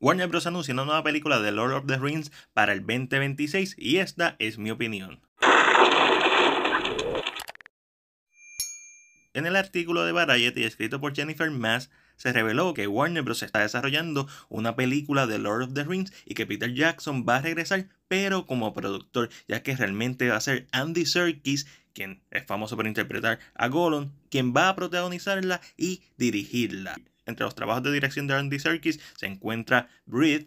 Warner Bros. anuncia una nueva película de Lord of the Rings para el 2026 y esta es mi opinión. En el artículo de Variety escrito por Jennifer Mass, se reveló que Warner Bros. está desarrollando una película de Lord of the Rings y que Peter Jackson va a regresar, pero como productor, ya que realmente va a ser Andy Serkis, quien es famoso por interpretar a Gollum, quien va a protagonizarla y dirigirla. Entre los trabajos de dirección de Andy Serkis se encuentra Breed,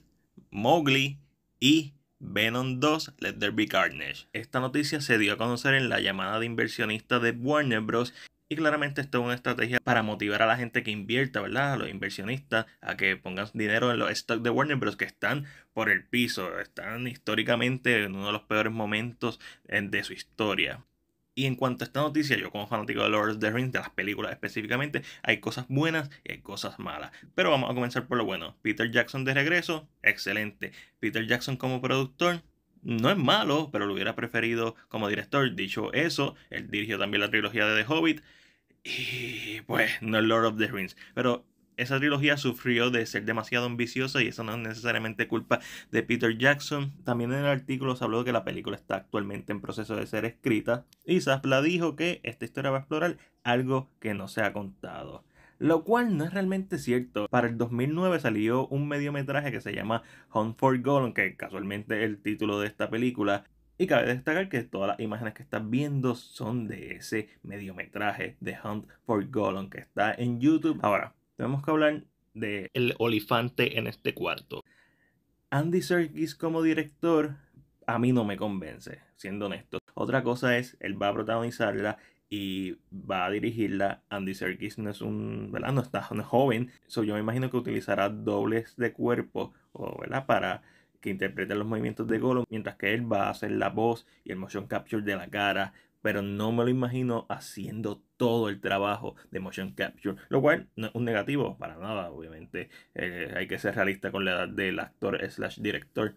Mowgli y Venom 2, Let There Be Carnage. Esta noticia se dio a conocer en la llamada de inversionistas de Warner Bros. Y claramente esto es una estrategia para motivar a la gente que invierta, ¿verdad? A los inversionistas a que pongan dinero en los stocks de Warner Bros. que están por el piso, están históricamente en uno de los peores momentos eh, de su historia. Y en cuanto a esta noticia, yo como fanático de Lord of the Rings, de las películas específicamente, hay cosas buenas y hay cosas malas. Pero vamos a comenzar por lo bueno. Peter Jackson de regreso, excelente. Peter Jackson como productor, no es malo, pero lo hubiera preferido como director. Dicho eso, él dirigió también la trilogía de The Hobbit. Y pues no es Lord of the Rings. Pero esa trilogía sufrió de ser demasiado ambiciosa y eso no es necesariamente culpa de Peter Jackson. También en el artículo se habló de que la película está actualmente en proceso de ser escrita y Zapla dijo que esta historia va a explorar algo que no se ha contado. Lo cual no es realmente cierto. Para el 2009 salió un mediometraje que se llama Hunt for Golem que casualmente es el título de esta película. Y cabe destacar que todas las imágenes que estás viendo son de ese mediometraje de Hunt for Golem que está en YouTube. Ahora, tenemos que hablar de el olifante en este cuarto. Andy Serkis como director a mí no me convence, siendo honesto. Otra cosa es, él va a protagonizarla y va a dirigirla. Andy Serkis no es un, ¿verdad? No está joven. yo me imagino que utilizará dobles de cuerpo, o, ¿verdad? Para que interpreten los movimientos de Gollum, mientras que él va a hacer la voz y el motion capture de la cara, pero no me lo imagino haciendo todo el trabajo de motion capture, lo cual no es un negativo para nada, obviamente eh, hay que ser realista con la edad del actor slash director.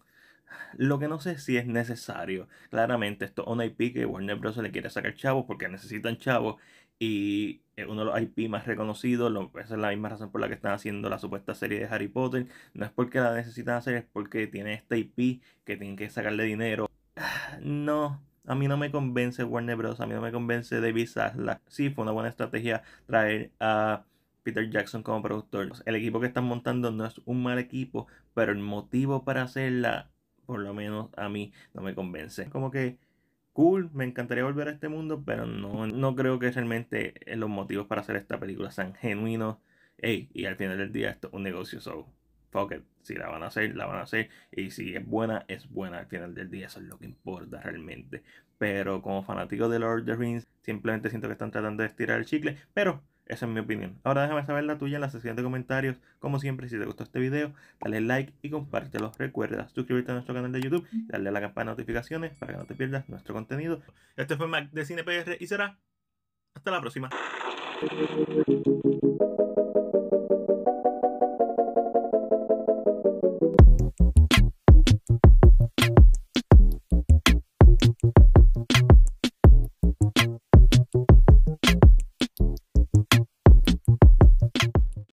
Lo que no sé si es necesario. Claramente, esto es un IP que Warner Bros. le quiere sacar chavos porque necesitan chavos. Y es uno de los IP más reconocidos, lo, esa es la misma razón por la que están haciendo la supuesta serie de Harry Potter. No es porque la necesitan hacer, es porque tiene este IP que tienen que sacarle dinero. No, a mí no me convence Warner Bros. A mí no me convence David Zaslav. Sí, fue una buena estrategia traer a Peter Jackson como productor. El equipo que están montando no es un mal equipo, pero el motivo para hacerla, por lo menos a mí, no me convence. Como que cool, me encantaría volver a este mundo, pero no, no creo que realmente los motivos para hacer esta película sean genuinos. Ey, y al final del día esto es un negocio, solo que Si la van a hacer, la van a hacer. Y si es buena, es buena al final del día. Eso es lo que importa realmente. Pero como fanático de Lord of the Rings, simplemente siento que están tratando de estirar el chicle. Pero esa es mi opinión. Ahora déjame saber la tuya en la sección de comentarios. Como siempre, si te gustó este video, dale like y compártelo. Recuerda suscribirte a nuestro canal de YouTube y darle a la campana de notificaciones para que no te pierdas nuestro contenido. Este fue Mac de CinePR y será hasta la próxima.